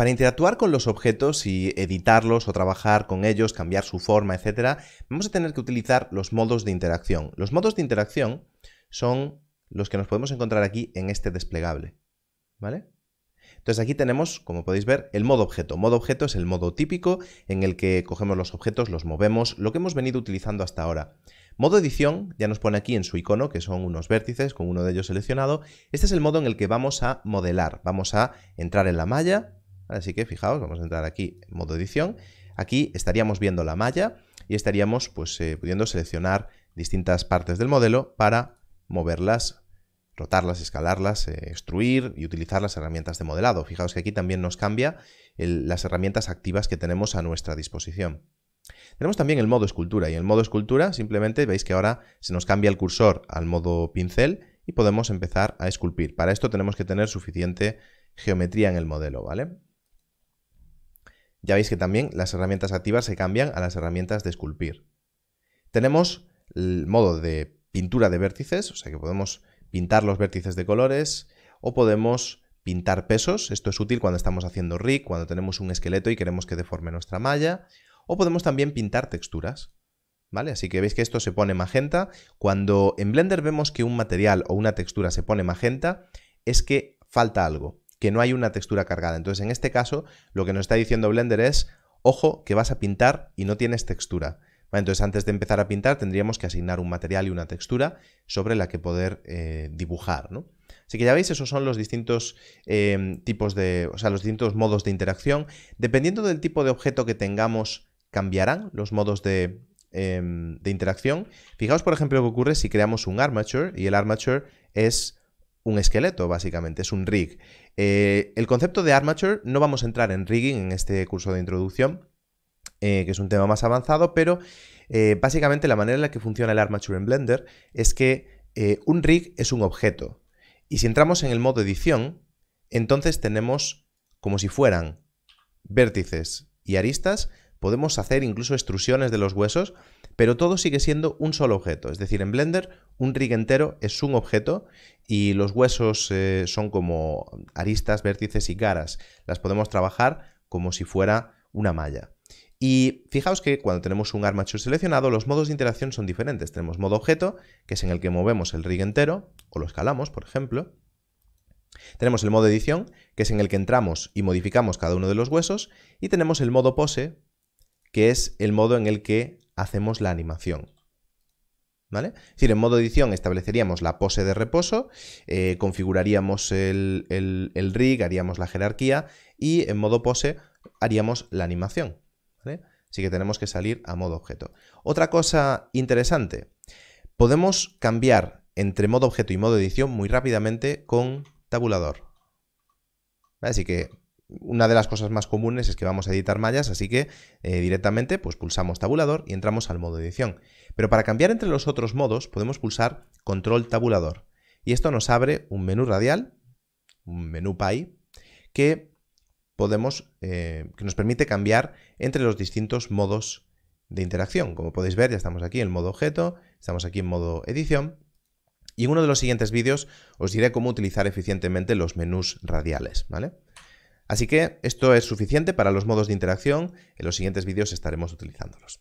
Para interactuar con los objetos y editarlos o trabajar con ellos, cambiar su forma, etc., vamos a tener que utilizar los modos de interacción. Los modos de interacción son los que nos podemos encontrar aquí en este desplegable. ¿Vale? Entonces aquí tenemos, como podéis ver, el modo objeto. Modo objeto es el modo típico en el que cogemos los objetos, los movemos, lo que hemos venido utilizando hasta ahora. Modo edición ya nos pone aquí en su icono, que son unos vértices con uno de ellos seleccionado. Este es el modo en el que vamos a modelar. Vamos a entrar en la malla, Así que fijaos, vamos a entrar aquí en modo edición. Aquí estaríamos viendo la malla y estaríamos pues, eh, pudiendo seleccionar distintas partes del modelo para moverlas, rotarlas, escalarlas, eh, extruir y utilizar las herramientas de modelado. Fijaos que aquí también nos cambia las herramientas activas que tenemos a nuestra disposición. Tenemos también el modo escultura y en el modo escultura simplemente veis que ahora se nos cambia el cursor al modo pincel y podemos empezar a esculpir. Para esto tenemos que tener suficiente geometría en el modelo, ¿vale? Ya veis que también las herramientas activas se cambian a las herramientas de esculpir. Tenemos el modo de pintura de vértices, o sea que podemos pintar los vértices de colores o podemos pintar pesos, esto es útil cuando estamos haciendo rig, cuando tenemos un esqueleto y queremos que deforme nuestra malla, o podemos también pintar texturas. ¿Vale? Así que veis que esto se pone magenta. Cuando en Blender vemos que un material o una textura se pone magenta, es que falta algo que no hay una textura cargada. Entonces, en este caso, lo que nos está diciendo Blender es, ojo, que vas a pintar y no tienes textura. entonces, antes de empezar a pintar, tendríamos que asignar un material y una textura sobre la que poder eh, dibujar. Así que ya veis, esos son los distintos em, tipos de, o sea, los distintos modos de interacción. Dependiendo del tipo de objeto que tengamos, cambiarán los modos de, em, de interacción. Fijaos, por ejemplo, lo que ocurre si creamos un armature y el armature es un esqueleto, básicamente, es un rig. Eh, el concepto de armature, no vamos a entrar en rigging en este curso de introducción, eh, que es un tema más avanzado, pero eh, básicamente la manera en la que funciona el armature en Blender es que un rig es un objeto. Y si entramos en el modo edición, entonces tenemos como si fueran vértices y aristas, podemos hacer incluso extrusiones de los huesos pero todo sigue siendo un solo objeto. Es decir, en Blender un rig entero es un objeto y los huesos eh, son como aristas, vértices y caras. Las podemos trabajar como si fuera una malla. Y fijaos que cuando tenemos un armature seleccionado, los modos de interacción son diferentes. Tenemos modo objeto, que es en el que movemos el rig entero, o lo escalamos, por ejemplo. Tenemos el modo edición, que es en el que entramos y modificamos cada uno de los huesos. Y tenemos el modo pose, que es el modo en el que hacemos la animación. ¿Vale? Es decir, en modo edición estableceríamos la pose de reposo, eh, configuraríamos el, rig, haríamos la jerarquía y en modo pose haríamos la animación. Así que tenemos que salir a modo objeto. Otra cosa interesante, podemos cambiar entre modo objeto y modo edición muy rápidamente con tabulador. Así que una de las cosas más comunes es que vamos a editar mallas, así que eh, directamente pues, pulsamos tabulador y entramos al modo edición. Pero para cambiar entre los otros modos podemos pulsar control tabulador. Y esto nos abre un menú radial, un menú pie, que, podemos, eh, que nos permite cambiar entre los distintos modos de interacción. Como podéis ver, ya estamos aquí en modo objeto, estamos aquí en modo edición. Y en uno de los siguientes vídeos os diré cómo utilizar eficientemente los menús radiales, ¿vale? Así que esto es suficiente para los modos de interacción, en los siguientes vídeos estaremos utilizándolos.